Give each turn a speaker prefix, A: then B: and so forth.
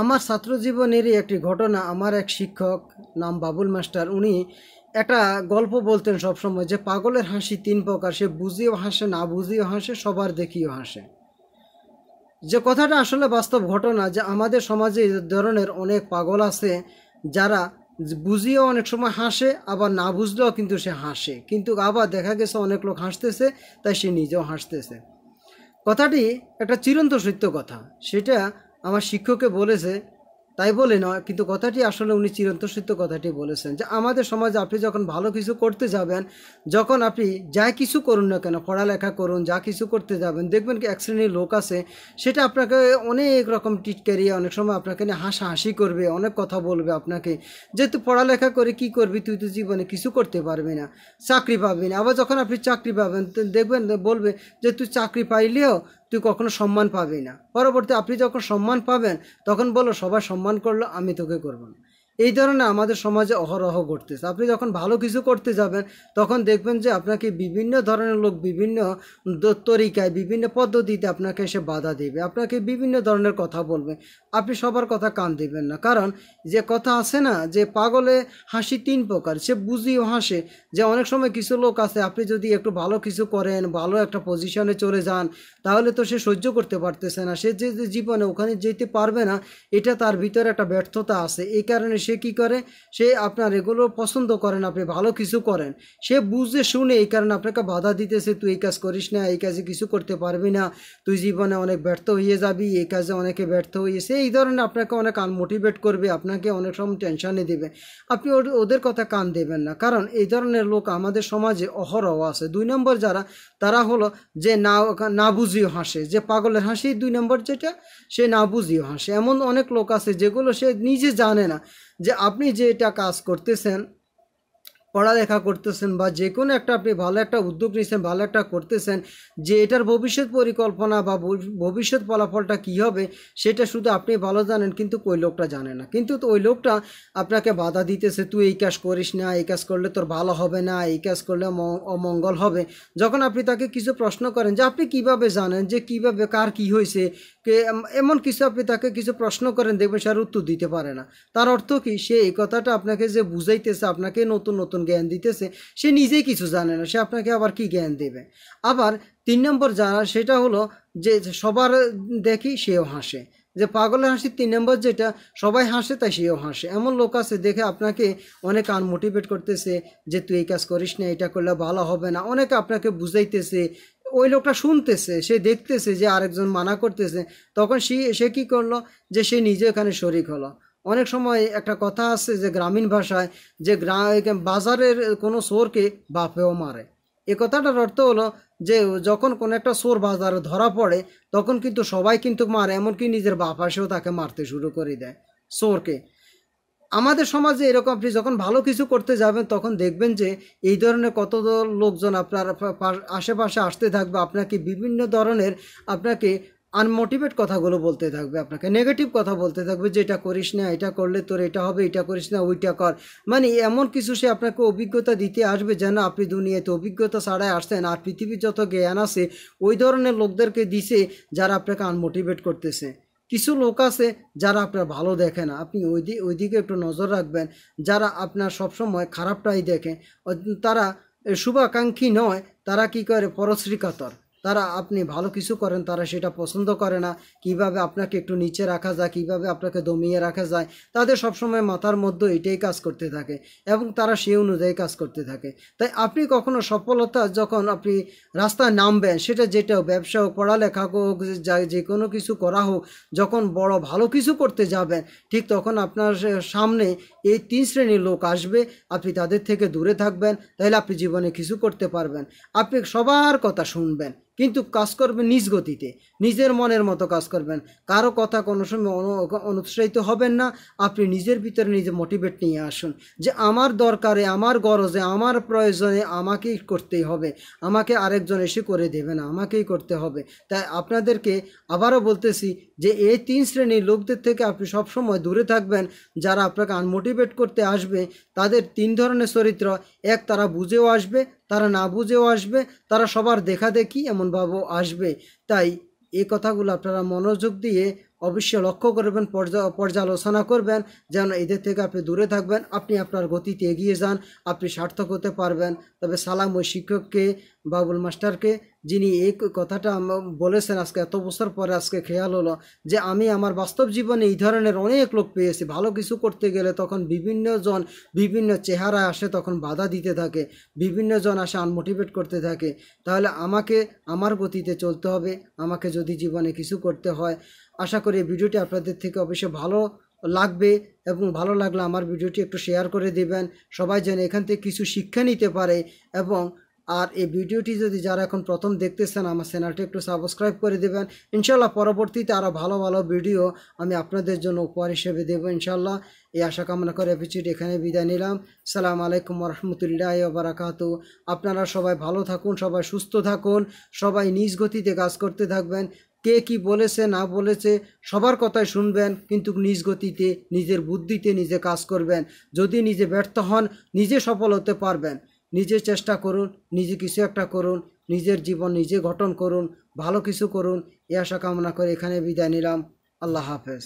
A: আমার ছাত্রজীবনেরই একটি ঘটনা আমার এক শিক্ষক নাম বাবুল মাস্টার উনি একটা গল্প বলতেন সবসময় যে পাগলের হাসি তিন প্রকার সে বুঝিয়েও হাসে না বুঝিয়েও হাসে সবার দেখিও হাসে যে কথাটা আসলে বাস্তব ঘটনা যে আমাদের সমাজে ধরনের অনেক পাগল আছে যারা বুঝিয়েও অনেক সময় হাসে আবার না বুঝলেও কিন্তু সে হাসে কিন্তু আবার দেখা গেছে অনেক লোক হাসতেছে তাই সে নিজেও হাসতেছে কথাটি একটা চিরন্ত সত্য কথা সেটা আমার শিক্ষকে বলেছে তাই বলে নয় কিন্তু কথাটি আসলে উনি চিরন্তসিদ্ধ কথাটি বলেছেন যে আমাদের সমাজে আপনি যখন ভালো কিছু করতে যাবেন যখন আপনি যা কিছু করুন না কেন পড়ালেখা করুন যা কিছু করতে যাবেন দেখবেন কি এক শ্রেণীর লোক আছে সেটা আপনাকে অনেক রকম টিটকারিয়ে অনেক সময় আপনাকে নিয়ে হাসাহাসি করবে অনেক কথা বলবে আপনাকে যে তুই পড়ালেখা করে কি করবি তুই তো জীবনে কিছু করতে পারবি না চাকরি পাবি না আবার যখন আপনি চাকরি পাবেন দেখবেন বলবে যে তুই চাকরি পাইলেও তুই কখনো সম্মান পাবি না পরবর্তী আপনি যখন সম্মান পাবেন তখন বলো সবাই সম্মান করলো আমি তোকে করবো না এই ধরনের আমাদের সমাজে অহরহ ঘটতেছে আপনি যখন ভালো কিছু করতে যাবেন তখন দেখবেন যে আপনাকে বিভিন্ন ধরনের লোক বিভিন্ন তরিকায় বিভিন্ন পদ্ধতিতে আপনাকে এসে বাধা দেবে আপনাকে বিভিন্ন ধরনের কথা বলবে আপনি সবার কথা কান দেবেন না কারণ যে কথা আছে না যে পাগলে হাসি তিন প্রকার সে বুঝিও হাসে যে অনেক সময় কিছু লোক আছে আপনি যদি একটু ভালো কিছু করেন ভালো একটা পজিশনে চলে যান তাহলে তো সে সহ্য করতে পারতেছে না সে যে জীবনে ওখানে যেতে পারবে না এটা তার ভিতরে একটা ব্যর্থতা আছে এই কারণে সে সে কি করে সে আপনার এগুলো পছন্দ করেন আপনি ভালো কিছু করেন সে বুঝে শুনে এই কারণে আপনাকে বাধা দিতেছে তুই এই কাজ করিস না এই কাজে কিছু করতে পারবি না তুই জীবনে অনেক ব্যর্থ হয়ে যাবি এই কাজে অনেকে ব্যর্থ হয়েছে এই ধরনের আপনাকে অনেক আনমোটিভেট করবে আপনাকে অনেক সময় টেনশানে দেবে আপনি ওদের কথা কান দেবেন না কারণ এই ধরনের লোক আমাদের সমাজে অহরহ আছে দুই নম্বর যারা তারা হলো যে না না বুঝিও হাসে যে পাগলের হাসি দুই নম্বর যেটা সে না বুঝিও হাসে এমন অনেক লোক আছে যেগুলো সে নিজে জানে না যে আপনি যে এটা কাজ করতেছেন পড়ালেখা করতেছেন বা যে কোনো একটা আপনি ভালো একটা উদ্যোগ নিয়েছেন ভালো একটা করতেছেন যে এটার ভবিষ্যৎ পরিকল্পনা বা ভবিষ্যৎ ফলাফলটা কি হবে সেটা শুধু আপনি ভালো জানেন কিন্তু ওই লোকটা জানে না কিন্তু তো ওই লোকটা আপনাকে বাধা দিতেছে তুই এই কাজ করিস না এই কাজ করলে তোর ভালো হবে না এই কাজ করলে অমঙ্গল হবে যখন আপনি তাকে কিছু প্রশ্ন করেন যে আপনি কিভাবে জানেন যে কিভাবে কার কি হয়েছে এমন কিছু আপনি তাকে কিছু প্রশ্ন করেন দেখবেন সে আর উত্তর দিতে পারে না তার অর্থ কি সে এই কথাটা আপনাকে যে বুঝাইতেছে আপনাকে নতুন নতুন জ্ঞান দিতেছে সে নিজেই কিছু জানে না সে আপনাকে আবার কি জ্ঞান দেবে আবার তিন নম্বর জানা সেটা হলো যে সবার দেখি সেও হাসে যে পাগলের হাসি তিন নম্বর যেটা সবাই হাসে তাই সেও হাসে এমন লোক আছে দেখে আপনাকে অনেক আনমোটিভেট করতেছে যে তুই এই কাজ করিস না এটা করলে ভালো হবে না অনেকে আপনাকে বুঝাইতেছে ওই লোকটা শুনতেছে সে দেখতেছে যে আরেকজন মানা করতেছে তখন সে সে কী করলো যে সে নিজে এখানে শরিক হলো অনেক সময় একটা কথা আছে যে গ্রামীণ ভাষায় যে বাজারের কোনো সোরকে বাপেও মারে এ কথাটার অর্থ হলো যে যখন কোনো একটা সোর বাজারে ধরা পড়ে তখন কিন্তু সবাই কিন্তু মারে এমনকি নিজের বাপ আসেও তাকে মারতে শুরু করে দেয় সোরকে আমাদের সমাজে এরকম আপনি যখন ভালো কিছু করতে যাবেন তখন দেখবেন যে এই ধরনের কত লোকজন আপনার আশেপাশে আসতে থাকবে আপনাকে বিভিন্ন ধরনের আপনাকে আনমোটিভেট কথাগুলো বলতে থাকবে আপনাকে নেগেটিভ কথা বলতে থাকবে যে এটা করিস না এটা করলে তোর এটা হবে এটা করিস না ওইটা কর মানে এমন কিছু সে আপনাকে অভিজ্ঞতা দিতে আসবে যেন আপনি দুনিয়াতে অভিজ্ঞতা ছাড়াই আসছেন আর পৃথিবীর যত জ্ঞান আছে ওই ধরনের লোকদেরকে দিছে যারা আপনাকে আনমোটিভেট করতেছে কিছু লোক আছে যারা আপনার ভালো দেখে না আপনি ওই দিকে ওইদিকে একটু নজর রাখবেন যারা আপনার সবসময় খারাপটাই দেখে তারা শুভাকাঙ্ক্ষী নয় তারা কি করে পরশ্রীকাতর তারা আপনি ভালো কিছু করেন তারা সেটা পছন্দ করে না কিভাবে আপনাকে একটু নিচে রাখা যায় কিভাবে আপনাকে দমিয়ে রাখা যায় তাদের সবসময় মাথার মধ্যে এটাই কাজ করতে থাকে এবং তারা সেই অনুযায়ী কাজ করতে থাকে তাই আপনি কখনো সফলতা যখন আপনি রাস্তায় নামবেন সেটা যেটা ব্যবসা হোক পড়ালেখা হোক যে কোনো কিছু করা হোক যখন বড় ভালো কিছু করতে যাবেন ঠিক তখন আপনার সামনে এই তিন শ্রেণীর লোক আসবে আপনি তাদের থেকে দূরে থাকবেন তাহলে আপনি জীবনে কিছু করতে পারবেন আপনি সবার কথা শুনবেন কিন্তু কাজ করবেন নিজ গতিতে নিজের মনের মতো কাজ করবেন কারো কথা কোনো সময় অনুৎসাহিত হবেন না আপনি নিজের ভিতরে নিজে মোটিভেট নিয়ে আসুন যে আমার দরকারে আমার গরজে আমার প্রয়োজনে আমাকেই করতেই হবে আমাকে আরেকজন এসে করে দেবে না আমাকেই করতে হবে তাই আপনাদেরকে আবারও বলতেছি যে এই তিন শ্রেণীর লোকদের থেকে আপনি সবসময় দূরে থাকবেন যারা আপনাকে আনমোটিভেট করতে আসবে তাদের তিন ধরনের চরিত্র এক তারা বুঝেও আসবে তারা না বুঝেও আসবে তারা সবার দেখা দেখি এমনভাবেও আসবে তাই এই কথাগুলো আপনারা মনোযোগ দিয়ে অবশ্যই লক্ষ্য করবেন পর্যালোচনা করবেন যেন এদের থেকে আপনি দূরে থাকবেন আপনি আপনার গতিতে এগিয়ে যান আপনি সার্থক হতে পারবেন তবে সালাম ওই শিক্ষককে বাবুল মাস্টারকে যিনি এই কথাটা বলেছেন আজকে এত বছর পরে আজকে খেয়াল হলো যে আমি আমার বাস্তব জীবনে এই ধরনের অনেক লোক পেয়েছি ভালো কিছু করতে গেলে তখন বিভিন্ন জন বিভিন্ন চেহারা আসে তখন বাধা দিতে থাকে বিভিন্ন জন আসে আনমোটিভেট করতে থাকে তাহলে আমাকে আমার গতিতে চলতে হবে আমাকে যদি জীবনে কিছু করতে হয় আশা করি ভিডিওটি আপনাদের থেকে অবশ্যই ভালো লাগবে এবং ভালো লাগলে আমার ভিডিওটি একটু শেয়ার করে দেবেন সবাই যেন এখান থেকে কিছু শিক্ষা নিতে পারে এবং আর এই ভিডিওটি যদি যারা এখন প্রথম দেখতেছেন আমার চ্যানেলটি একটু সাবস্ক্রাইব করে দেবেন ইনশাল্লাহ পরবর্তীতে আরও ভালো ভালো ভিডিও আমি আপনাদের জন্য উপহার হিসেবে দেবো ইনশাল্লাহ এই আশা কামনা করে এপিসোড এখানে বিদায় নিলাম সালাম আলাইকুম রহমতুল্লাহ বারাকাতু আপনারা সবাই ভালো থাকুন সবাই সুস্থ থাকুন সবাই নিজ গতিতে কাজ করতে থাকবেন কে কি বলেছে না বলেছে সবার কথাই শুনবেন কিন্তু নিজ গতিতে নিজের বুদ্ধিতে নিজে কাজ করবেন যদি নিজে ব্যর্থ হন নিজে সফল হতে পারবেন নিজে চেষ্টা করুন নিজে কিছু একটা করুন নিজের জীবন নিজে গঠন করুন ভালো কিছু করুন এই আশা কামনা করে এখানে বিদায় নিলাম আল্লাহ হাফেজ